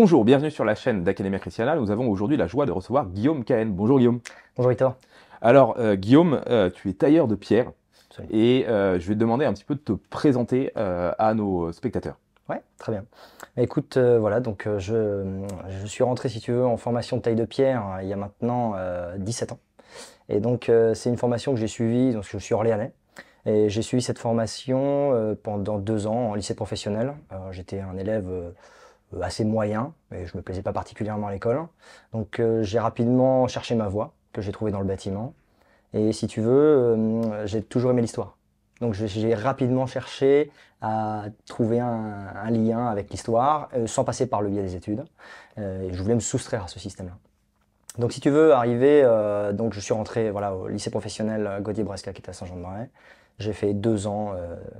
Bonjour, bienvenue sur la chaîne d'Académie Christiana. Nous avons aujourd'hui la joie de recevoir Guillaume Cahen. Bonjour Guillaume. Bonjour Victor. Alors euh, Guillaume, euh, tu es tailleur de pierre et euh, je vais te demander un petit peu de te présenter à nos spectateurs. Ouais, très bien. Bah, écoute, voilà, donc je, suis rentré, si tu veux, en formation de taille de pierre hein, il y a maintenant 17 ans. Et donc, c'est une formation que j'ai suivie, donc je suis orléanais. Et j'ai suivi cette formation pendant deux ans en lycée professionnel. J'étais un élève euh, assez moyen, mais je me plaisais pas particulièrement à l'école. Donc euh, j'ai rapidement cherché ma voie, que j'ai trouvée dans le bâtiment. Et si tu veux, euh, j'ai toujours aimé l'histoire. Donc j'ai rapidement cherché à trouver un, lien avec l'histoire, sans passer par le biais des études. et je voulais me soustraire à ce système-là. Donc si tu veux arriver, donc je suis rentré voilà, au lycée professionnel Gaudier-Bresca qui est à Saint-Jean-de-Marais. J'ai fait deux ans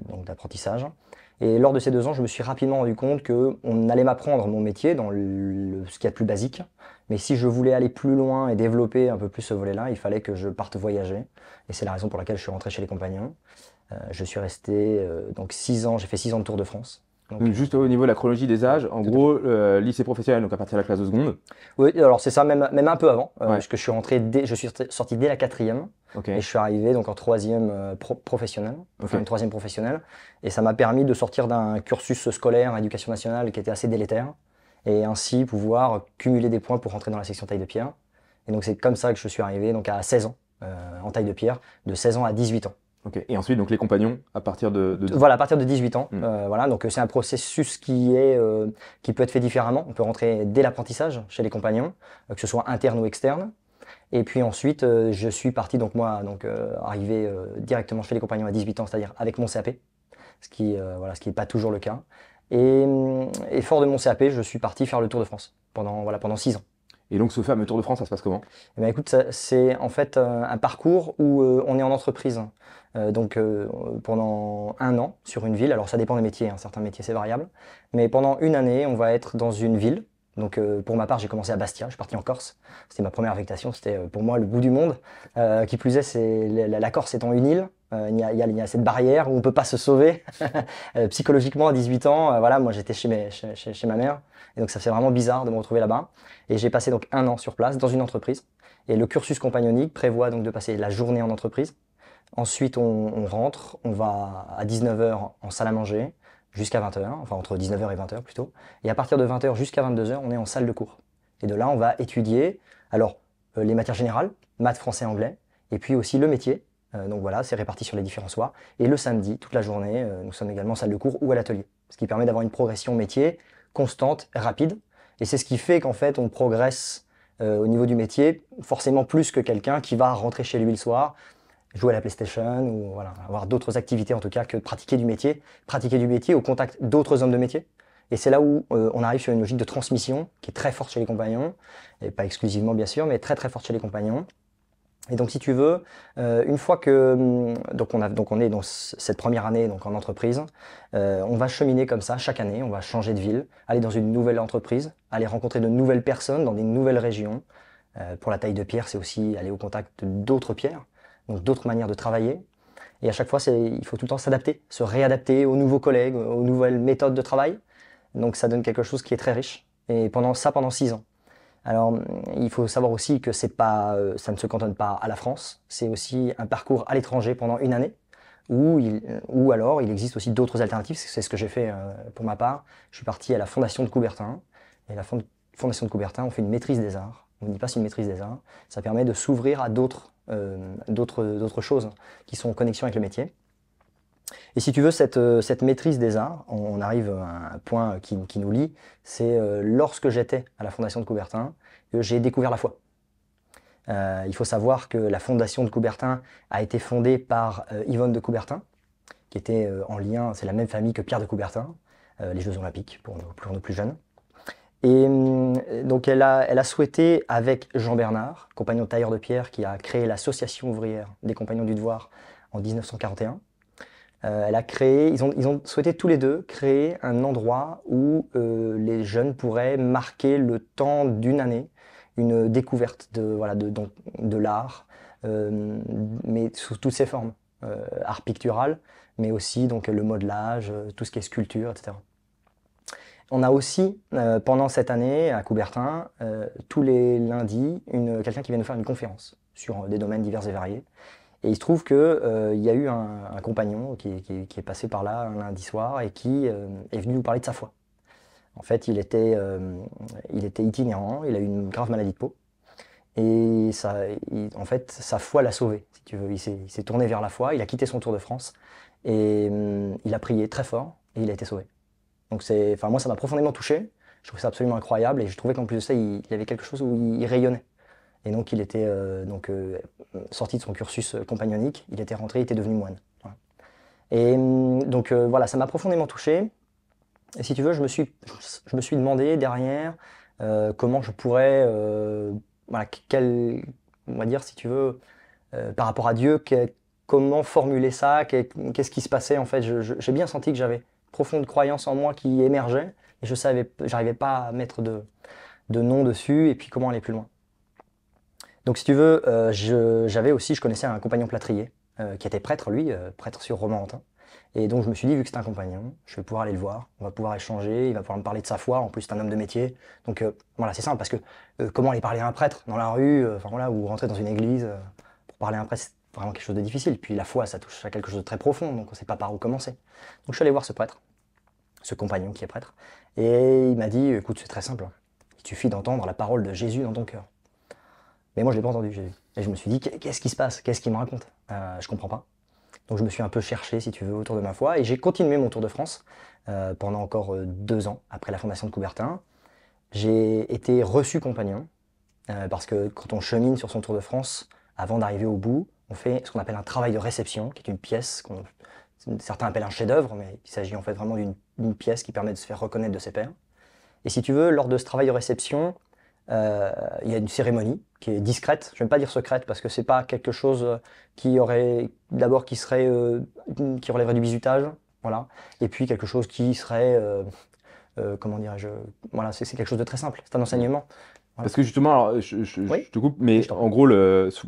donc d'apprentissage. Et lors de ces deux ans, je me suis rapidement rendu compte qu'on allait m'apprendre mon métier dans le, ce qu'il y a de plus basique. Mais si je voulais aller plus loin et développer un peu plus ce volet-là, il fallait que je parte voyager. Et c'est la raison pour laquelle je suis rentré chez les compagnons. Euh, je suis resté euh, donc six ans, j'ai fait six ans de Tour de France. Donc, juste au niveau de la chronologie des âges, en gros, euh, lycée professionnel, donc à partir de la classe de seconde. Oui, alors c'est ça, même, même un peu avant, puisque je suis rentré je suis sorti dès la quatrième. Et je suis arrivé donc en troisième euh, professionnel, troisième professionnel, et ça m'a permis de sortir d'un cursus scolaire éducation nationale qui était assez délétère, et ainsi pouvoir cumuler des points pour rentrer dans la section taille de pierre. Et donc c'est comme ça que je suis arrivé donc à 16 ans euh, en taille de pierre, de 16 ans à 18 ans. Et ensuite, les compagnons à partir de, voilà à partir de 18 ans. Hmm. Euh, c'est un processus qui est qui peut être fait différemment. On peut rentrer dès l'apprentissage chez les compagnons, que ce soit interne ou externe. Et puis ensuite, euh, je suis parti, donc moi, donc, euh, arrivé euh, directement chez les compagnons à 18 ans, c'est-à-dire avec mon CAP, ce qui voilà, ce qui n'est pas toujours le cas. Et, hum, fort de mon CAP, je suis parti faire le Tour de France pendant, voilà, pendant 6 ans. Et donc ce fameux Tour de France, ça se passe comment eh bien, Écoute, c'est en fait un parcours où on est en entreprise. Hein. donc pendant un an sur une ville, alors ça dépend des métiers, hein. certains métiers c'est variable, mais pendant une année, on va être dans une ville, donc euh, pour ma part, j'ai commencé à Bastia, je suis parti en Corse. C'était ma première affectation, c'était euh, pour moi le bout du monde. Euh, qui plus est, c'est la, Corse étant une île, il y, a, cette barrière où on ne peut pas se sauver psychologiquement à 18 ans. voilà, moi j'étais chez, ma mère, et donc ça fait vraiment bizarre de me retrouver là-bas. Et j'ai passé donc un an sur place dans une entreprise. Et le cursus compagnonique prévoit donc de passer la journée en entreprise. Ensuite, on, on rentre, on va à 19h en salle à manger jusqu'à 20h, enfin entre 19h et 20h plutôt. Et à partir de 20h jusqu'à 22h, on est en salle de cours. Et de là, on va étudier alors euh, les matières générales, maths, français, anglais, et puis aussi le métier. Euh, donc voilà, c'est réparti sur les différents soirs. Et le samedi, toute la journée, euh, nous sommes également en salle de cours ou à l'atelier. Ce qui permet d'avoir une progression métier constante, rapide. Et c'est ce qui fait qu'en fait, on progresse au niveau du métier forcément plus que quelqu'un qui va rentrer chez lui le soir, jouer à la PlayStation ou voilà, avoir d'autres activités en tout cas que pratiquer du métier, pratiquer du métier au contact d'autres hommes de métier. Et c'est là où euh, on arrive sur une logique de transmission qui est très forte chez les compagnons, et pas exclusivement bien sûr, mais très très forte chez les compagnons. Et donc si tu veux, euh, une fois que hum, donc on, a, donc on est dans cette première année donc en entreprise, euh, on va cheminer comme ça chaque année, on va changer de ville, aller dans une nouvelle entreprise, aller rencontrer de nouvelles personnes dans des nouvelles régions. pour la taille de pierre, c'est aussi aller au contact d'autres pierres donc d'autres manières de travailler. Et à chaque fois, c'est il faut tout le temps s'adapter, se réadapter aux nouveaux collègues, aux nouvelles méthodes de travail. Donc ça donne quelque chose qui est très riche. Et pendant ça, pendant six ans. Alors, il faut savoir aussi que c'est pas, euh, ça ne se cantonne pas à la France. C'est aussi un parcours à l'étranger pendant une année, ou, il, ou alors il existe aussi d'autres alternatives. C'est ce que j'ai fait euh, pour ma part. Je suis parti à la Fondation de Coubertin. Et la Fondation de Coubertin, on fait une maîtrise des arts. On pas passe une maîtrise des arts. Ça permet de s'ouvrir à d'autres euh, d'autres choses qui sont en connexion avec le métier. Et si tu veux, cette, euh, maîtrise des arts, on, arrive à un point qui, nous lie, c'est euh, lorsque j'étais à la Fondation de Coubertin, j'ai découvert la foi. il faut savoir que la Fondation de Coubertin a été fondée par Yvonne de Coubertin, qui était en lien, c'est la même famille que Pierre de Coubertin, les Jeux Olympiques pour pour nos plus jeunes. Et euh, donc elle a, elle a souhaité, avec Jean Bernard, compagnon tailleur de pierre, qui a créé l'association ouvrière des compagnons du devoir en 1941, euh, elle a créé, ils ont, ils ont souhaité tous les deux créer un endroit où euh, les jeunes pourraient marquer le temps d'une année, une découverte de voilà de, donc de l'art, mais sous toutes ses formes, art pictural, mais aussi donc le modelage, tout ce qui est sculpture, etc. On a aussi, euh, pendant cette année, à Coubertin, euh, tous les lundis, quelqu'un qui vient nous faire une conférence sur euh, des domaines divers et variés. Et il se trouve qu'il y a eu un, compagnon qui, est passé par là un lundi soir et qui est venu nous parler de sa foi. En fait, il était, itinérant, il a eu une grave maladie de peau. Et ça, en fait, sa foi l'a sauvé, si tu veux. Il s'est tourné vers la foi, il a quitté son tour de France et hum, il a prié très fort et il a été sauvé. Donc c'est, enfin moi ça m'a profondément touché. Je trouvais ça absolument incroyable et je trouvais qu'en plus de ça, il, y avait quelque chose où il, rayonnait. Et donc il était euh, donc euh, sorti de son cursus euh, compagnonique, il était rentré, il était devenu moine. Et hum, donc voilà, ça m'a profondément touché. Et si tu veux, je me suis, je me suis demandé derrière comment je pourrais, quel, on va dire si tu veux, par rapport à Dieu, comment formuler ça, qu'est-ce qui se passait en fait. J'ai bien senti que j'avais profonde croyance en moi qui émergeait et je savais, j'arrivais pas à mettre de, de nom dessus et puis comment aller plus loin. Donc si tu veux, euh, j'avais aussi, je connaissais un compagnon plâtrier euh, qui était prêtre lui, euh, prêtre sur Romand-Antin, Et donc je me suis dit, vu que c'est un compagnon, je vais pouvoir aller le voir, on va pouvoir échanger, il va pouvoir me parler de sa foi, en plus c'est un homme de métier. Donc voilà, c'est simple, parce que comment aller parler à un prêtre dans la rue, enfin voilà, ou rentrer dans une église pour parler à un prêtre, vraiment quelque chose de difficile. Puis la foi, ça touche à quelque chose de très profond, donc on ne sait pas par où commencer. Donc je suis allé voir ce prêtre, ce compagnon qui est prêtre, et il m'a dit, écoute, c'est très simple, hein. il suffit d'entendre la parole de Jésus dans ton cœur. Mais moi, je ne l'ai pas entendu, Jésus. Et je me suis dit, qu'est-ce qui se passe Qu'est-ce qu'il me raconte euh, Je comprends pas. Donc je me suis un peu cherché, si tu veux, autour de ma foi, et j'ai continué mon tour de France euh, pendant encore euh, deux ans après la fondation de Coubertin. J'ai été reçu compagnon, euh, parce que quand on chemine sur son tour de France, avant d'arriver au bout, on fait ce qu'on appelle un travail de réception, qui est une pièce qu'on certains appellent un chef-d'œuvre, mais il s'agit en fait vraiment d'une pièce qui permet de se faire reconnaître de ses pairs. Et si tu veux, lors de ce travail de réception, euh, il y a une cérémonie qui est discrète. Je ne vais pas dire secrète parce que c'est pas quelque chose qui aurait d'abord qui serait euh, qui relèverait du bizutage, voilà. Et puis quelque chose qui serait euh, comment dirais-je, voilà, c'est quelque chose de très simple. C'est un enseignement. Parce que justement, je, te coupe, mais en gros,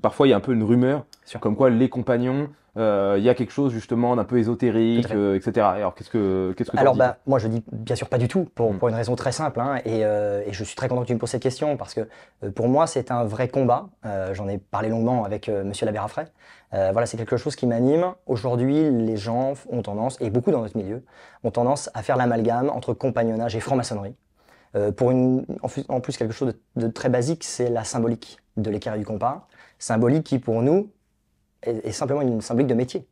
parfois il y a un peu une rumeur comme quoi les compagnons, euh, il y a quelque chose justement d'un peu ésotérique, euh, etc. Alors qu'est-ce que qu'est-ce que Alors bah, moi je dis bien sûr pas du tout pour, hmm. une raison très simple hein, euh, et, je suis très content que tu me poses cette question parce que pour moi c'est un vrai combat. J'en ai parlé longuement avec Monsieur labérafray voilà c'est quelque chose qui m'anime. Aujourd'hui les gens ont tendance et beaucoup dans notre milieu ont tendance à faire l'amalgame entre compagnonnage et franc-maçonnerie. Euh, pour une, en plus, quelque chose de, très basique, c'est la symbolique de l'équerre et du compas. Symbolique qui, pour nous, est, simplement une symbolique de métier.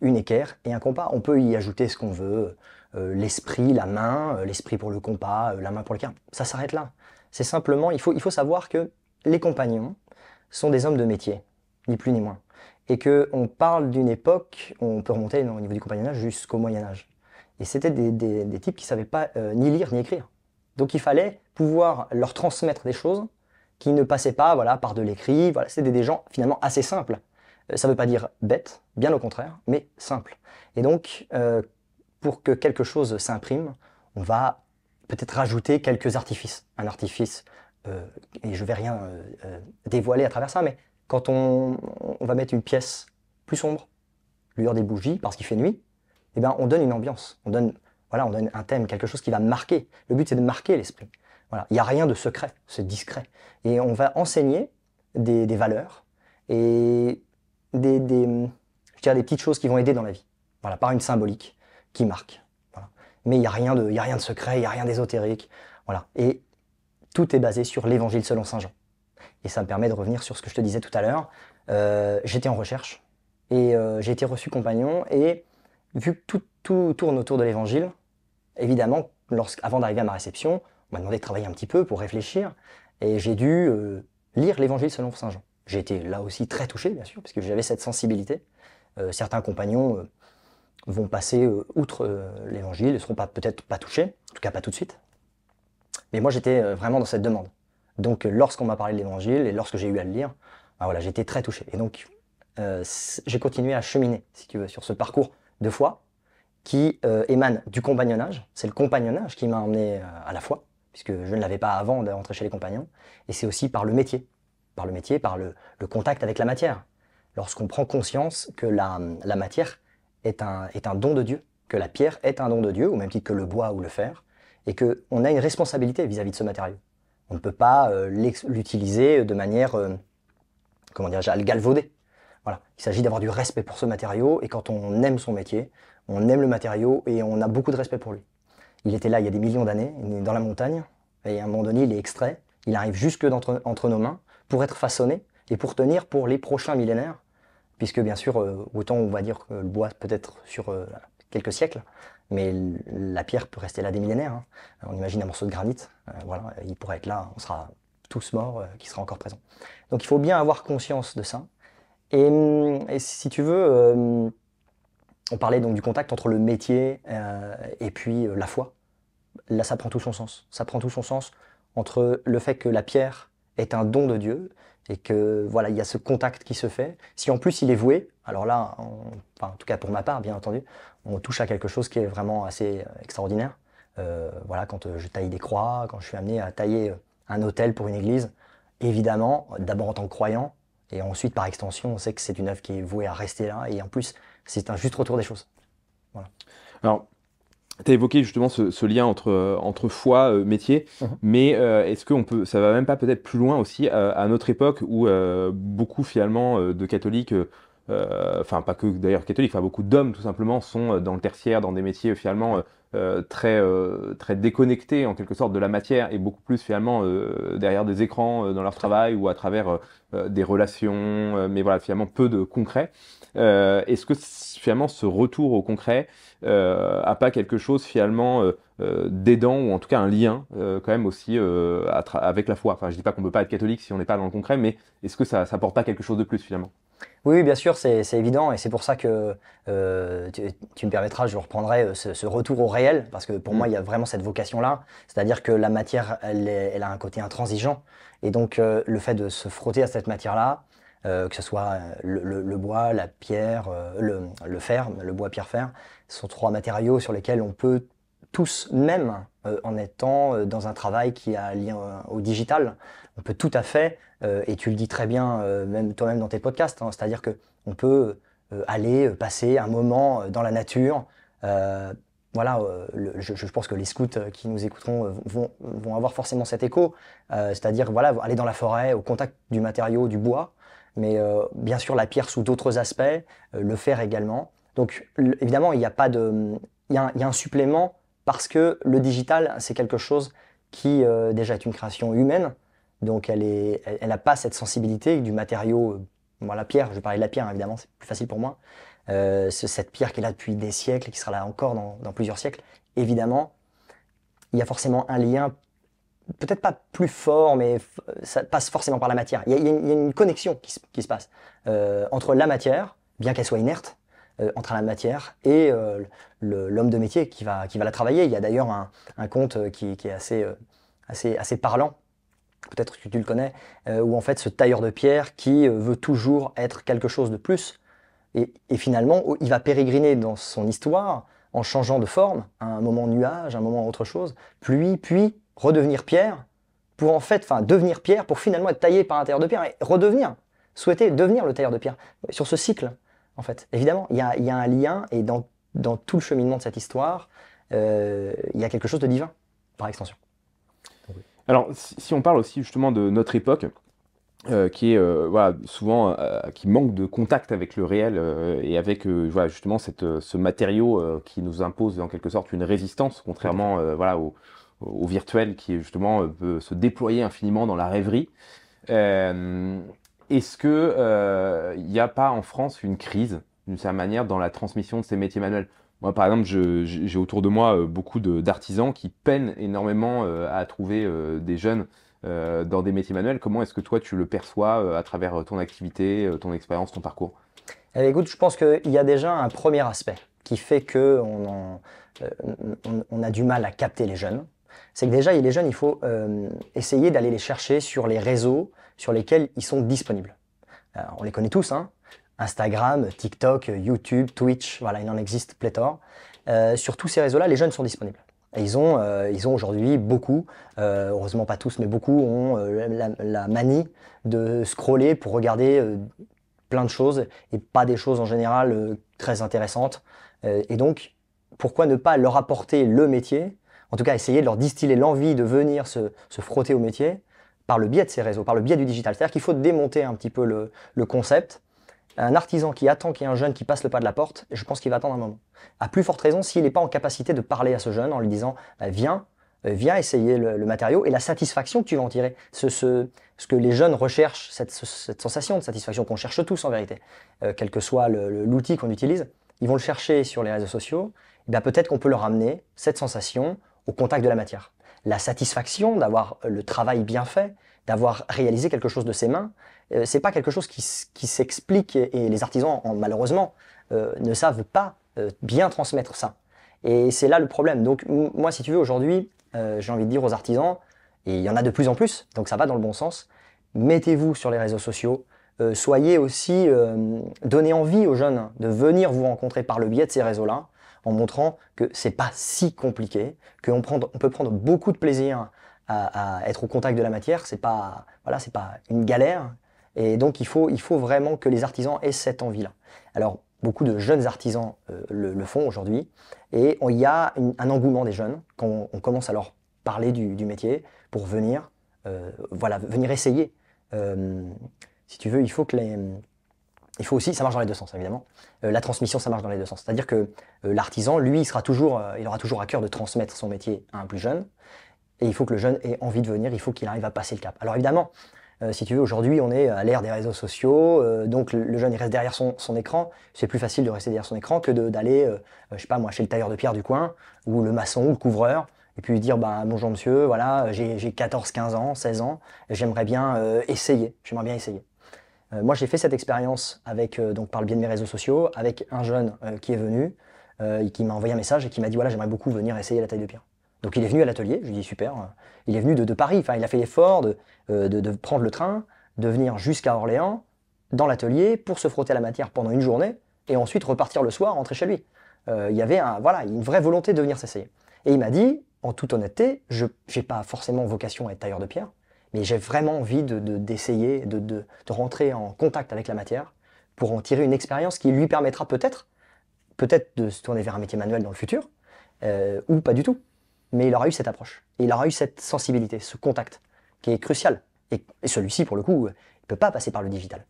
Une équerre et un compas. On peut y ajouter ce qu'on veut, euh, l'esprit, la main, euh, l'esprit pour le compas, la main pour l'équerre. Ça s'arrête là. C'est simplement, il faut, il faut savoir que les compagnons sont des hommes de métier, ni plus ni moins. Et qu'on parle d'une époque, on peut remonter au niveau du compagnonnage jusqu'au Moyen-Âge. Et c'était des, des, types qui ne savaient pas ni lire ni écrire. Donc il fallait pouvoir leur transmettre des choses qui ne passaient pas voilà, par de l'écrit. Voilà, C'était des gens finalement assez simples. Euh, ça ne veut pas dire bête, bien au contraire, mais simple. Et donc, euh, pour que quelque chose s'imprime, on va peut-être rajouter quelques artifices. Un artifice, euh, et je ne vais rien dévoiler à travers ça, mais quand on, va mettre une pièce plus sombre, lueur des bougies, parce qu'il fait nuit, eh ben, on donne une ambiance. On donne voilà, on donne un thème, quelque chose qui va marquer. Le but, c'est de marquer l'esprit. Voilà, il n'y a rien de secret, c'est discret. Et on va enseigner des, valeurs et des, des, je des petites choses qui vont aider dans la vie. Voilà, par une symbolique qui marque. Voilà. Mais il n'y a, rien de, a rien de secret, il n'y a rien d'ésotérique. Voilà. Et tout est basé sur l'évangile selon Saint Jean. Et ça me permet de revenir sur ce que je te disais tout à l'heure. Euh, j'étais en recherche et euh, j'ai été reçu compagnon et vu que tout tourne autour de l'évangile, évidemment, avant d'arriver à ma réception, on m'a demandé de travailler un petit peu pour réfléchir, et j'ai dû euh, lire l'Évangile selon Saint Jean. J'ai été là aussi très touché, bien sûr, parce que j'avais cette sensibilité. Euh, certains compagnons euh, vont passer outre l'Évangile, ne seront pas peut-être pas touchés, en tout cas pas tout de suite. Mais moi, j'étais vraiment dans cette demande. Donc, lorsqu'on m'a parlé de l'Évangile et lorsque j'ai eu à le lire, ben voilà, j'étais très touché. Et donc, j'ai continué à cheminer, si tu veux, sur ce parcours de foi, qui euh, émane du compagnonnage. C'est le compagnonnage qui m'a emmené euh, à la foi, puisque je ne l'avais pas avant d'entrer chez les compagnons. Et c'est aussi par le métier, par le métier, par le, contact avec la matière. Lorsqu'on prend conscience que la, matière est un, est un don de Dieu, que la pierre est un don de Dieu, au même titre que le bois ou le fer, et qu'on a une responsabilité vis-à-vis de ce matériau. On ne peut pas euh, l'utiliser de manière, comment dire, galvauder il s'agit d'avoir du respect pour ce matériau, et quand on aime son métier, on aime le matériau et on a beaucoup de respect pour lui. Il était là il y a des millions d'années, dans la montagne, et à un moment donné, il est extrait, il arrive jusque entre, nos mains pour être façonné et pour tenir pour les prochains millénaires, puisque bien sûr, euh, autant on va dire que le bois peut-être sur euh, quelques siècles, mais la pierre peut rester là des millénaires. Hein. On imagine un morceau de granit, euh, voilà, il pourrait être là, on sera tous morts, qui sera encore présent. Donc il faut bien avoir conscience de ça, Mm, et, si tu veux, euh, on parlait donc du contact entre le métier euh, et puis euh, la foi. Là, ça prend tout son sens. Ça prend tout son sens entre le fait que la pierre est un don de Dieu et que voilà, il y a ce contact qui se fait. Si en plus il est voué, alors là, en tout cas pour ma part, bien entendu, on touche à quelque chose qui est vraiment assez extraordinaire. voilà, quand je taille des croix, quand je suis amené à tailler un hôtel pour une église, évidemment, d'abord en tant que croyant, et ensuite, par extension, on sait que c'est une œuvre qui est vouée à rester là. Et en plus, c'est un juste retour des choses. Voilà. Alors, tu as évoqué justement ce, lien entre, euh, entre foi, euh, métier, mhm. mais euh, est-ce que peut, ça va même pas peut-être plus loin aussi à notre époque où beaucoup finalement de catholiques euh, enfin pas que d'ailleurs catholiques, beaucoup d'hommes tout simplement sont euh, dans le tertiaire, dans des métiers finalement euh, très, très déconnectés en quelque sorte de la matière et beaucoup plus finalement derrière des écrans dans leur travail ou à travers des relations, mais voilà finalement peu de concret. Est-ce que finalement ce retour au concret n'a a pas quelque chose finalement d'aidant ou en tout cas un lien quand même aussi avec la foi. Enfin, je dis pas qu'on peut pas être catholique si on n'est pas dans le concret, mais est-ce que ça, ça porte pas quelque chose de plus finalement oui, bien sûr, c'est évident, et c'est pour ça que euh, tu, me permettras, je reprendrai euh, ce, retour au réel, parce que pour mm. moi, il y a vraiment cette vocation-là, c'est-à-dire que la matière, elle, a un côté intransigeant, et donc euh, le fait de se frotter à cette matière-là, que ce soit le, bois, la pierre, le, le, fer, le bois, pierre, fer, ce sont trois matériaux sur lesquels on peut tous, même en étant dans un travail qui a lien au digital, on peut tout à fait euh, et tu le dis très bien, euh, même toi-même dans tes podcasts, hein, c'est-à-dire que on peut euh, aller passer un moment dans la nature. voilà, je, pense que les scouts qui nous écouteront vont, avoir forcément cet écho, c'est-à-dire voilà, aller dans la forêt au contact du matériau, du bois, mais bien sûr la pierre sous d'autres aspects, le fer également. Donc évidemment, il n'y a pas de, il y, a un, supplément parce que le digital, c'est quelque chose qui déjà est une création humaine, donc elle n'a pas cette sensibilité du matériau, euh, la pierre, je vais parler de la pierre hein, évidemment, c'est plus facile pour moi, euh, cette pierre qui est là depuis des siècles, qui sera là encore dans, plusieurs siècles, évidemment, il y a forcément un lien, peut-être pas plus fort, mais ça passe forcément par la matière. Il y a, une, connexion qui se, passe euh, entre la matière, bien qu'elle soit inerte, entre la matière et l'homme de métier qui va, la travailler. Il y a d'ailleurs un, conte qui, est assez parlant peut-être que tu le connais, euh, ou en fait ce tailleur de pierre qui euh, veut toujours être quelque chose de plus, et, finalement oh, il va pérégriner dans son histoire en changeant de forme, à un moment nuage, à un moment autre chose, pluie, puis redevenir pierre, pour en fait, enfin devenir pierre, pour finalement être taillé par un tailleur de pierre, et redevenir, souhaiter devenir le tailleur de pierre, sur ce cycle en fait. Évidemment, il y a, un lien, et dans, tout le cheminement de cette histoire, euh, il y a quelque chose de divin, par extension. Alors, si, on parle aussi justement de notre époque, euh, qui est euh, souvent euh, qui manque de contact avec le réel et avec justement cette, ce matériau qui nous impose en quelque sorte une résistance, contrairement voilà, au, virtuel qui justement peut se déployer infiniment dans la rêverie. Est-ce que il n'y a pas en France une crise d'une certaine manière dans la transmission de ces métiers manuels moi, par exemple, j'ai autour de moi euh, beaucoup d'artisans qui peinent énormément euh, à trouver euh, des jeunes dans des métiers manuels. Comment est-ce que toi, tu le perçois à travers ton activité, ton expérience, ton parcours eh Écoute, je pense qu'il y a déjà un premier aspect qui fait qu'on a du mal à capter les jeunes. C'est que déjà, les jeunes, il faut essayer d'aller les chercher sur les réseaux sur lesquels ils sont disponibles. on les connaît tous, hein, Instagram, TikTok, YouTube, Twitch, voilà, il en existe pléthore. Euh, sur tous ces réseaux-là, les jeunes sont disponibles. ils ont, euh, ils ont aujourd'hui beaucoup, euh, heureusement pas tous, mais beaucoup ont la, manie de scroller pour regarder plein de choses et pas des choses en général très intéressantes. et donc, pourquoi ne pas leur apporter le métier, en tout cas essayer de leur distiller l'envie de venir se, se frotter au métier par le biais de ces réseaux, par le biais du digital. C'est-à-dire qu'il faut démonter un petit peu le concept un artisan qui attend qu'il y ait un jeune qui passe le pas de la porte, je pense qu'il va attendre un moment. À plus forte raison s'il n'est pas en capacité de parler à ce jeune en lui disant bah, viens, euh, viens essayer le, matériau et la satisfaction que tu vas en tirer. Ce, que les jeunes recherchent, cette, sensation de satisfaction qu'on cherche tous en vérité, euh, quel que soit l'outil qu'on utilise, ils vont le chercher sur les réseaux sociaux, eh peut-être qu'on peut leur amener cette sensation au contact de la matière. La satisfaction d'avoir le travail bien fait, d'avoir réalisé quelque chose de ses mains, euh, c'est pas quelque chose qui, qui s'explique et, les artisans, malheureusement, euh, ne savent pas euh, bien transmettre ça. Et c'est là le problème. Donc moi, si tu veux, aujourd'hui, j'ai envie de dire aux artisans, et il y en a de plus en plus, donc ça va dans le bon sens, mettez-vous sur les réseaux sociaux, soyez aussi, donnez envie aux jeunes de venir vous rencontrer par le biais de ces réseaux-là, en montrant que c'est pas si compliqué, qu'on on peut prendre beaucoup de plaisir à, à, être au contact de la matière. C'est pas, voilà, c'est pas une galère. Et donc, il faut, il faut vraiment que les artisans aient cette envie-là. Alors, beaucoup de jeunes artisans euh, le, font aujourd'hui. Et il y a un engouement des jeunes quand on, commence à leur parler du, métier pour venir, euh, voilà, venir essayer. Euh, si tu veux, il faut que les, il faut aussi, ça marche dans les deux sens évidemment. la transmission, ça marche dans les deux sens. C'est-à-dire que l'artisan, lui, il sera toujours, il aura toujours à cœur de transmettre son métier à un plus jeune. Et il faut que le jeune ait envie de venir, il faut qu'il arrive à passer le cap. Alors évidemment, euh, si tu veux, aujourd'hui, on est à l'ère des réseaux sociaux, euh, donc le, jeune il reste derrière son, écran. C'est plus facile de rester derrière son écran que d'aller, je euh, je sais pas moi, chez le tailleur de pierre du coin, ou le maçon, ou le couvreur, et puis dire bah, bonjour monsieur, voilà, j'ai 14, 15 ans, 16 ans, j'aimerais bien essayer, j'aimerais bien essayer. moi, j'ai fait cette expérience avec, donc par le biais de mes réseaux sociaux, avec un jeune qui est venu, qui m'a envoyé un message et qui m'a dit voilà, j'aimerais beaucoup venir essayer la taille de pierre. Donc il est venu à l'atelier, je lui dis super, il est venu de, Paris, enfin il a fait l'effort euh, de, prendre le train, de venir jusqu'à Orléans, dans l'atelier, pour se frotter à la matière pendant une journée, et ensuite repartir le soir, rentrer chez lui. Euh, il y avait un, voilà, une vraie volonté de venir s'essayer. Et il m'a dit, en toute honnêteté, je n'ai pas forcément vocation à être tailleur de pierre, mais j'ai vraiment envie d'essayer, de, de, de rentrer en contact avec la matière pour en tirer une expérience qui lui permettra peut-être, peut-être de se tourner vers un métier manuel dans le futur, euh, ou pas du tout mais il aura eu cette approche, et il aura eu cette sensibilité, ce contact, qui est crucial. Et, celui-ci, pour le coup, euh, il peut pas passer par le digital.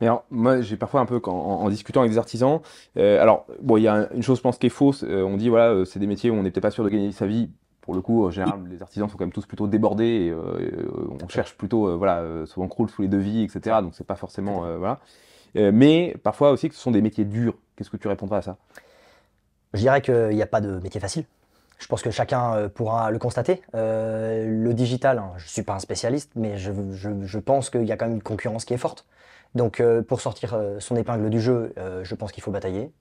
Mais alors, moi, j'ai parfois un peu, en, discutant avec des artisans, euh, alors, bon, il y a une chose, je pense, qui est fausse. Euh, on dit, voilà, c'est des métiers où on n'est peut-être pas sûr de gagner sa vie. Pour le coup, en général, les artisans sont quand même tous plutôt débordés on cherche plutôt, voilà, souvent croule sous les devis, etc. Donc, c'est pas forcément, voilà. mais parfois aussi que ce sont des métiers durs. Qu'est-ce que tu répondras à ça Je dirais qu'il n'y a pas de métier facile je pense que chacun euh, pourra le constater. Euh, le digital, hein, je ne suis pas un spécialiste, mais je, pense qu'il y a quand même une concurrence qui est forte. Donc euh, pour sortir son épingle du jeu, je pense qu'il faut batailler.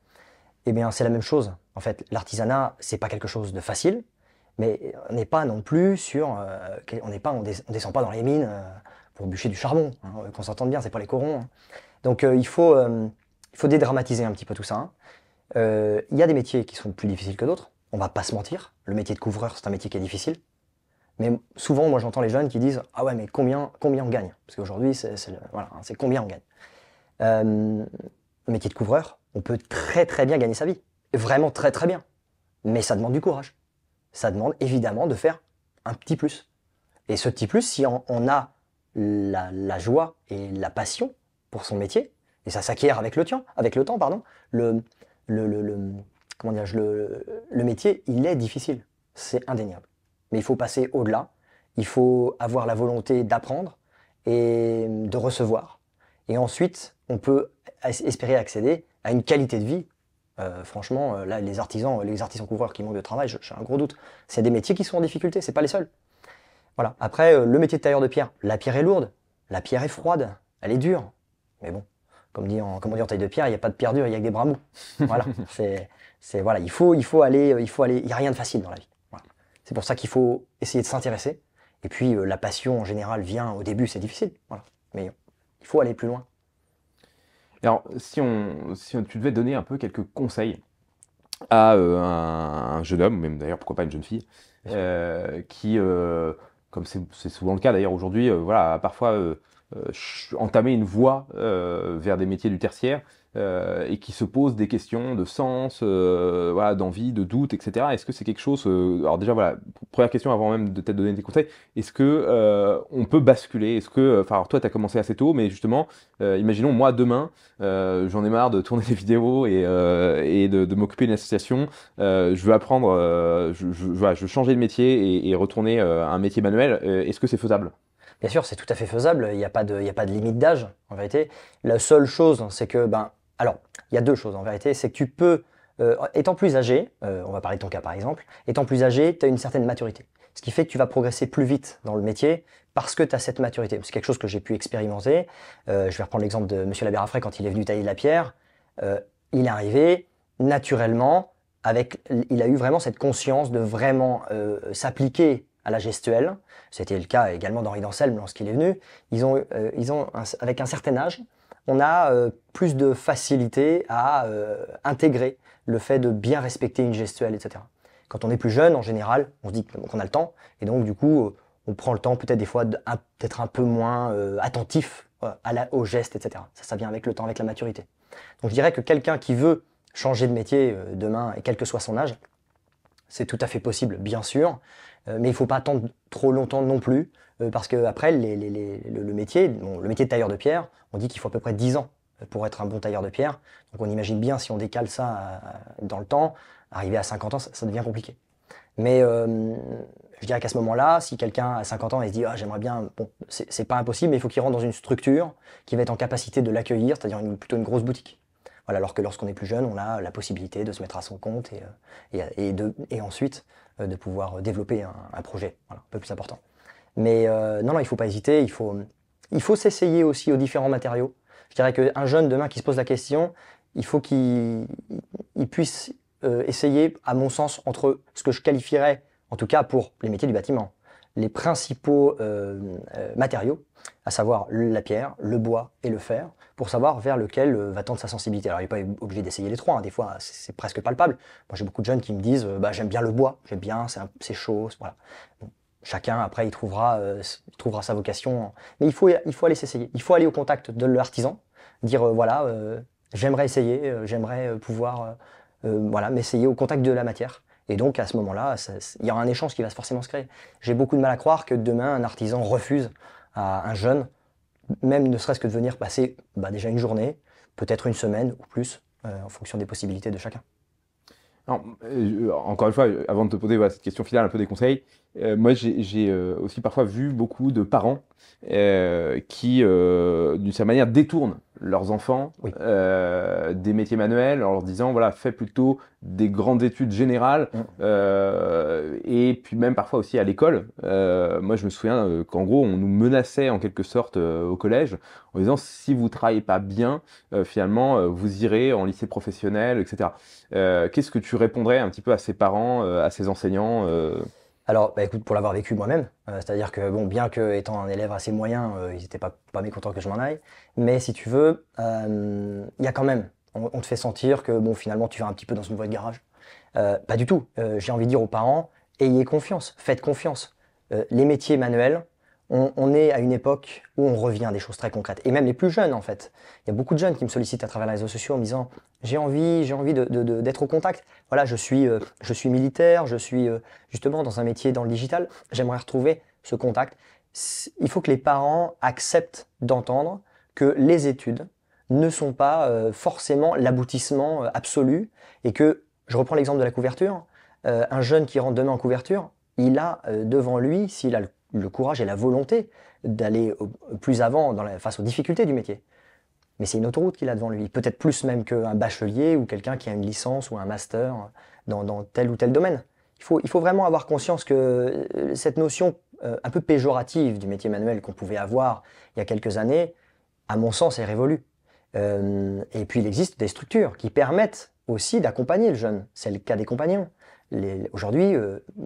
Eh bien, c'est la même chose. En fait, l'artisanat, c'est pas quelque chose de facile, mais on n'est pas non plus sur, on n'est descend pas dans les mines pour bûcher du charbon. Hein, qu'on s'entende bien, c'est pas les corons. Hein. Donc il faut, il faut dédramatiser un petit peu tout ça. Il y a des métiers qui sont plus difficiles que d'autres on va pas se mentir, le métier de couvreur, c'est un métier qui est difficile. Mais souvent, moi, j'entends les jeunes qui disent Ah ouais, mais combien, combien on gagne Parce qu'aujourd'hui, hein, c'est combien on gagne. Le euh, métier de couvreur, on peut très très bien gagner sa vie. Vraiment très très bien. Mais ça demande du courage. Ça demande évidemment de faire un petit plus. Et ce petit plus, si on, a la, joie et la passion pour son métier, et ça s'acquiert avec le temps, avec le temps, pardon, le, le comment dire, le, métier, il est difficile. C'est indéniable. Mais il faut passer au-delà. Il faut avoir la volonté d'apprendre et de recevoir. Et ensuite, on peut espérer accéder à une qualité de vie. Euh, franchement, euh, là, les artisans, les artisans couvreurs qui manquent de travail, j'ai un gros doute. C'est des métiers qui sont en difficulté, Ce n'est pas les seuls. Voilà. Après, euh, le métier de tailleur de pierre, la pierre est lourde, la pierre est froide, elle est dure. Mais bon, comme, on dit en taille de pierre, il n'y a pas de pierre dure, il n'y a que des bras mous. Voilà, c'est c'est voilà, il faut, il faut aller, euh, il faut aller. n'y a rien de facile dans la vie. C'est pour ça qu'il faut essayer de s'intéresser. Et puis euh, la passion en général vient au début, c'est difficile. Voilà. Mais il faut aller plus loin. Alors si on, si tu devais donner un peu quelques conseils à euh, un, jeune homme, même d'ailleurs pourquoi pas une jeune fille, qui, comme c'est souvent le cas d'ailleurs aujourd'hui, voilà, parfois euh, entamer une voie euh, vers des métiers du tertiaire euh, et qui se posent des questions de sens, d'envie, de doute, etc. Est-ce que c'est quelque chose Alors déjà voilà, première question avant même de te donner des conseils, est-ce que on peut basculer Est-ce que, enfin, toi tu as commencé assez tôt, mais justement, imaginons moi demain, j'en ai marre de tourner des vidéos et, de, m'occuper d'une association. je veux apprendre, je, je, veux changer de métier et, et retourner à un métier manuel. Est-ce que c'est faisable Bien sûr, c'est tout à fait faisable, il n'y a, pas de, limite d'âge, en vérité. La seule chose, c'est que, ben, alors, il y a deux choses en vérité, c'est que tu peux, euh, étant plus âgé, euh, on va parler de ton cas par exemple, étant plus âgé, tu as une certaine maturité. Ce qui fait que tu vas progresser plus vite dans le métier parce que tu as cette maturité. C'est quelque chose que j'ai pu expérimenter. Euh, je vais reprendre l'exemple de Monsieur Labérafray quand il est venu tailler de la pierre. il est arrivé naturellement, avec, il a eu vraiment cette conscience de vraiment s'appliquer à la gestuelle. C'était le cas également d'Henri Danselme lorsqu'il est venu. Ils ont, euh, ils ont avec un certain âge, on a euh, plus de facilité à euh, intégrer le fait de bien respecter une gestuelle, etc. Quand on est plus jeune, en général, on se dit qu'on a le temps, et donc du coup, on prend le temps peut-être des fois d'être un peu moins attentif à la, aux gestes, etc. Ça, ça vient avec le temps, avec la maturité. Donc je dirais que quelqu'un qui veut changer de métier demain, et quel que soit son âge, c'est tout à fait possible, bien sûr. Euh, mais il faut pas attendre trop longtemps non plus, euh, parce que après, le, métier, le métier de tailleur de pierre, on dit qu'il faut à peu près 10 ans euh, pour être un bon tailleur de pierre. Donc on imagine bien si on décale ça dans le temps, arriver à 50 ans, ça, devient compliqué. Mais je dirais qu'à ce moment-là, si quelqu'un a 50 ans et se dit ah, j'aimerais bien, bon, c'est pas impossible, mais il faut qu'il rentre dans une structure qui va être en capacité de l'accueillir, c'est-à-dire plutôt une grosse boutique alors que lorsqu'on est plus jeune, on a la possibilité de se mettre à son compte et, euh, et, ensuite euh, de pouvoir développer un, projet, un peu plus important. Mais euh, non, non, il ne faut pas hésiter, il faut, s'essayer aussi aux différents matériaux. Je dirais qu'un jeune demain qui se pose la question, il faut qu'il puisse essayer, à mon sens, entre ce que je qualifierais, en tout cas pour les métiers du bâtiment, les principaux matériaux, à savoir la pierre, le bois et le fer, pour savoir vers lequel euh, va tendre sa sensibilité. Alors, il n'est pas obligé d'essayer les trois, hein. des fois, c'est presque palpable. Moi, j'ai beaucoup de jeunes qui me disent euh, bah, J'aime bien le bois, j'aime bien, c'est chaud. Voilà. chacun, après, il trouvera, euh, trouvera sa vocation. Mais il faut, il faut aller s'essayer. Il faut aller au contact de l'artisan, dire Voilà, j'aimerais essayer, j'aimerais pouvoir voilà, m'essayer au contact de la matière. Et donc, à ce moment-là, il y aura un échange qui va forcément se créer. J'ai beaucoup de mal à croire que demain, un artisan refuse à un jeune même ne serait-ce que de venir passer bah, déjà une journée, peut-être une semaine ou plus, euh, en fonction des possibilités de chacun. Euh, encore une fois, avant de te poser cette question finale, un peu des conseils, euh, moi j'ai aussi parfois vu beaucoup de parents qui, d'une certaine manière, détournent leurs enfants euh, des métiers manuels en leur disant voilà fais plutôt des grandes études générales mm. euh, et puis même parfois aussi à l'école euh, moi je me souviens euh, qu'en gros on nous menaçait en quelque sorte euh, au collège en disant si vous travaillez pas bien euh, finalement vous irez en lycée professionnel etc qu'est-ce que tu répondrais un petit peu à ces parents à ces enseignants alors, bah, écoute, pour l'avoir vécu moi-même, euh, c'est-à-dire que, bon, bien que étant un élève assez moyen, euh, ils n'étaient pas, pas mécontents que je m'en aille, mais si tu veux, euh, il y a quand même, on, te fait sentir que, bon, finalement, tu vas un petit peu dans une voie de garage. pas du tout. J'ai envie de dire aux parents, ayez confiance, faites confiance. les métiers manuels, on, est à une époque où on revient à des choses très concrètes. Et même les plus jeunes, en fait. Il y a beaucoup de jeunes qui me sollicitent à travers les réseaux sociaux en me disant j'ai envie, j'ai envie d'être au contact. Voilà, je suis, euh, je suis militaire, je suis euh, justement dans un métier dans le digital. J'aimerais retrouver ce contact. Il faut que les parents acceptent d'entendre que les études ne sont pas euh, forcément l'aboutissement absolu et que je reprends l'exemple de la couverture. un jeune qui rentre demain en couverture, il a devant lui, s'il a le le courage et la volonté d'aller plus avant face aux difficultés du métier. Mais c'est une autoroute qu'il a devant lui, peut-être plus même qu'un bachelier ou quelqu'un qui a une licence ou un master dans, tel ou tel domaine. Il faut, vraiment avoir conscience que euh, cette notion euh, un peu péjorative du métier manuel qu'on pouvait avoir il y a quelques années, à mon sens, est révolue. Euh, et puis il existe des structures qui permettent aussi d'accompagner le jeune. C'est le cas des compagnons. Aujourd'hui,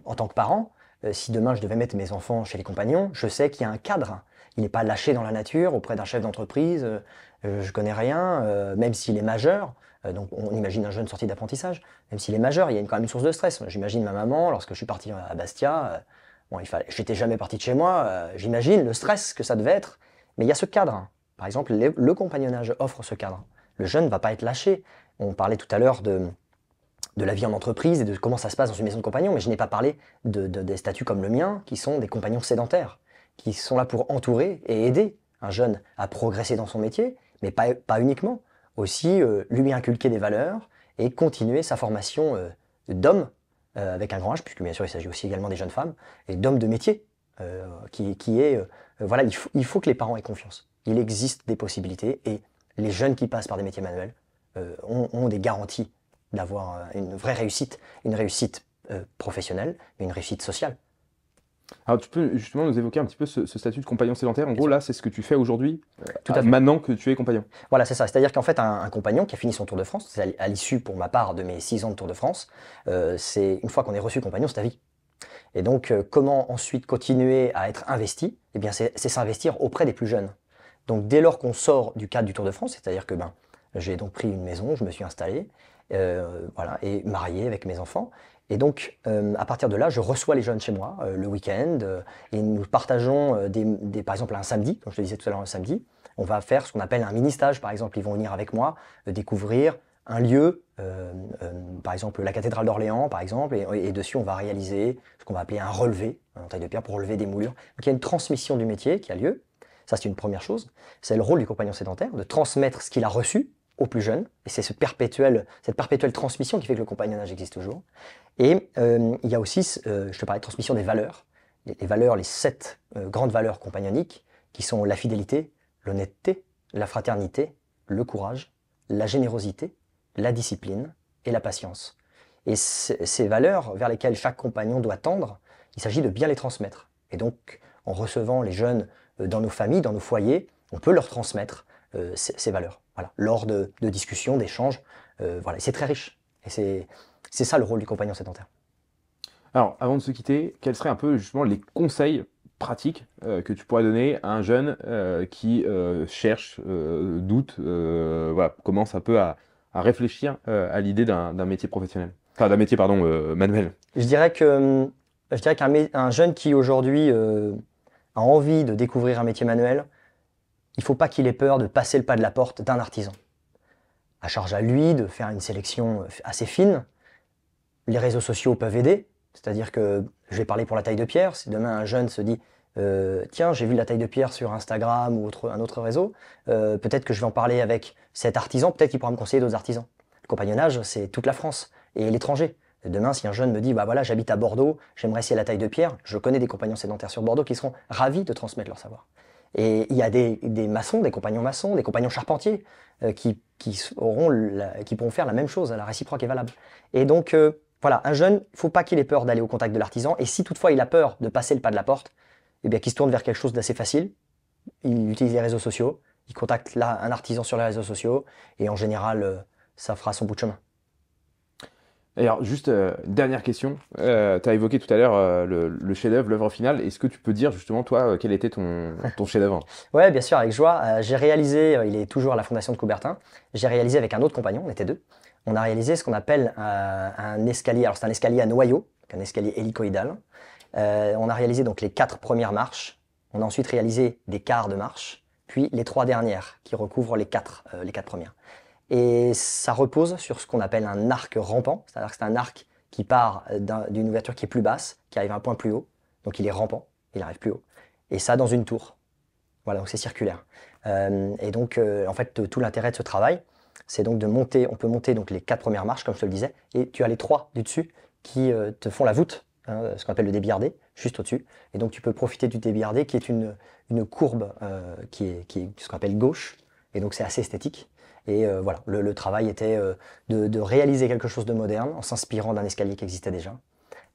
en tant que parents euh, si demain je devais mettre mes enfants chez les compagnons, je sais qu'il y a un cadre. Il n'est pas lâché dans la nature auprès d'un chef d'entreprise, Je euh, euh, je connais rien, même s'il est majeur. donc on imagine un jeune sorti d'apprentissage, même s'il est majeur, il y a quand même une source de stress. J'imagine ma maman, lorsque je suis parti à Bastia, bon, il j'étais jamais parti de chez moi, j'imagine le stress que ça devait être. Mais il y a ce cadre. Par exemple, le compagnonnage offre ce cadre. Le jeune ne va pas être lâché. On parlait tout à l'heure de, de la vie en entreprise et de comment ça se passe dans une maison de compagnon, mais je n'ai pas parlé de, des statuts comme le mien, qui sont des compagnons sédentaires, qui sont là pour entourer et aider un jeune à progresser dans son métier, mais pas, uniquement, aussi euh, lui inculquer des valeurs et continuer sa formation euh, d'homme, euh, avec un grand âge, puisque bien sûr il s'agit aussi également des jeunes femmes, et d'hommes de métier, qui, est... voilà, il faut, que les parents aient confiance. Il existe des possibilités, et les jeunes qui passent par des métiers manuels ont des garanties d'avoir euh, une vraie réussite, une réussite euh, professionnelle, mais une réussite sociale. Alors tu peux justement nous évoquer un petit peu ce, statut de compagnon sédentaire. En gros, là, c'est ce que tu fais aujourd'hui, euh, maintenant que tu es compagnon. Voilà, c'est ça. C'est-à-dire qu'en fait, un, compagnon qui a fini son Tour de France, c'est à l'issue pour ma part de mes six ans de Tour de France, c'est une fois qu'on est reçu compagnon, c'est ta vie. Et donc, comment ensuite continuer à être investi Et eh bien, c'est s'investir auprès des plus jeunes. Donc, dès lors qu'on sort du cadre du Tour de France, c'est-à-dire que ben, j'ai donc pris une maison, je me suis installé, euh, voilà, et marié avec mes enfants. Et donc, euh, à partir de là, je reçois les jeunes chez moi euh, le week-end et nous partageons, par exemple, un samedi, comme je le disais tout à l'heure, un samedi, on va faire ce qu'on appelle un mini-stage, par exemple. Ils vont venir avec moi découvrir un lieu, par exemple la cathédrale d'Orléans, par exemple, et, dessus, on va réaliser ce qu'on va appeler un relevé, un taille de pierre, pour relever des moulures. Donc, il y a une transmission du métier qui a lieu. Ça, c'est une première chose. C'est le rôle du compagnon sédentaire, de transmettre ce qu'il a reçu aux plus jeunes, et c'est ce perpétuel, cette perpétuelle transmission qui fait que le compagnonnage existe toujours. Et euh, il y a aussi, euh, je te parlais de transmission des valeurs, les, valeurs, les sept euh, grandes valeurs compagnoniques, qui sont la fidélité, l'honnêteté, la fraternité, le courage, la générosité, la discipline et la patience. Et ces valeurs vers lesquelles chaque compagnon doit tendre, il s'agit de bien les transmettre. Et donc, en recevant les jeunes dans nos familles, dans nos foyers, on peut leur transmettre ces valeurs lors de, discussions, d'échanges. Euh, voilà, c'est très riche. Et c'est ça le rôle du compagnon sédentaire. Alors, avant de se quitter, quels seraient un peu justement les conseils pratiques euh, que tu pourrais donner à un jeune euh, qui cherche, doute, voilà, commence un peu à, réfléchir à l'idée d'un métier professionnel Enfin, d'un métier, pardon, manuel. Je dirais que je dirais qu'un jeune qui aujourd'hui a envie de découvrir un métier manuel, il ne faut pas qu'il ait peur de passer le pas de la porte d'un artisan. À charge à lui de faire une sélection euh, assez fine. Les réseaux sociaux peuvent aider, c'est-à-dire que je vais parler pour la taille de pierre. Si demain un jeune se dit euh, tiens, j'ai vu la taille de pierre sur Instagram ou un autre réseau, euh, peut-être que je vais en parler avec cet artisan, peut-être qu'il pourra me conseiller d'autres artisans. Le compagnonnage, c'est toute la France et l'étranger. Demain, si un jeune me dit, bah voilà, j'habite à Bordeaux, j'aimerais essayer la taille de pierre, je connais des compagnons sédentaires sur Bordeaux qui seront ravis de transmettre leur savoir. Et il y a des, maçons, des compagnons maçons, des compagnons charpentiers euh, qui, auront qui pourront faire la même chose. La réciproque est valable. Et donc, euh, voilà, un jeune, il ne faut pas qu'il ait peur d'aller au contact de l'artisan. Et si toutefois il a peur de passer le pas de la porte, eh bien qu'il se tourne vers quelque chose d'assez facile. Il utilise les réseaux sociaux, il contacte là un artisan sur les réseaux sociaux, et en général, euh, ça fera son bout de chemin. D'ailleurs, juste euh, dernière question. Euh, tu as évoqué tout à l'heure euh, le, chef-d'œuvre, l'œuvre finale. Est-ce que tu peux dire justement, toi, quel était ton, chef-d'œuvre Ouais, bien sûr, avec joie. j'ai réalisé, il est toujours à la Fondation de Coubertin, j'ai réalisé avec un autre compagnon, on était deux, on a réalisé ce qu'on appelle un escalier. Alors, c'est un escalier à noyau, un escalier hélicoïdal. on a réalisé donc les quatre premières marches. On a ensuite réalisé des quarts de marche, puis les trois dernières qui recouvrent les quatre, les quatre premières. Et ça repose sur ce qu'on appelle un arc rampant, c'est-à-dire que c'est un arc qui part d'une ouverture qui est plus basse, qui arrive à un point plus haut, donc il est rampant, il arrive plus haut. Et ça dans une tour. Voilà, donc c'est circulaire. Euh, et donc, euh, en fait, tout l'intérêt de ce travail, c'est donc de monter, on peut monter donc les quatre premières marches, comme je te le disais, et tu as les trois du dessus qui euh, te font la voûte, hein, ce qu'on appelle le débiardé, juste au-dessus. Et donc, tu peux profiter du débiardé qui est une, courbe qui est ce qu'on appelle gauche, et donc c'est assez esthétique. Et euh, voilà, le, travail était euh, de, réaliser quelque chose de moderne en s'inspirant d'un escalier qui existait déjà.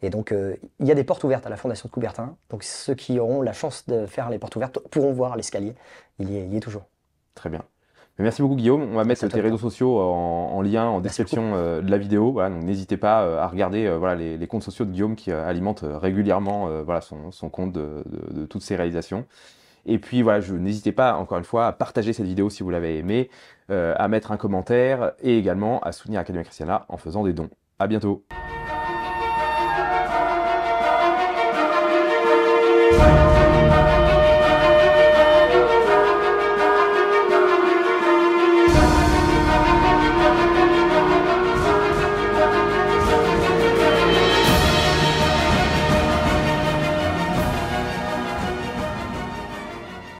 Et donc euh, il y a des portes ouvertes à la Fondation de Coubertin. Donc ceux qui auront la chance de faire les portes ouvertes pourront voir l'escalier. Il, y est toujours. Très bien. Merci beaucoup Guillaume. On va mettre tes réseaux sociaux en, lien, en description de la vidéo. n'hésitez pas à regarder voilà, les, comptes sociaux de Guillaume qui alimente régulièrement voilà, son, compte de toutes ses réalisations. Et puis voilà, je n'hésitez pas encore une fois à partager cette vidéo si vous l'avez aimée, euh, à mettre un commentaire et également à soutenir Académie Christiana en faisant des dons. À bientôt.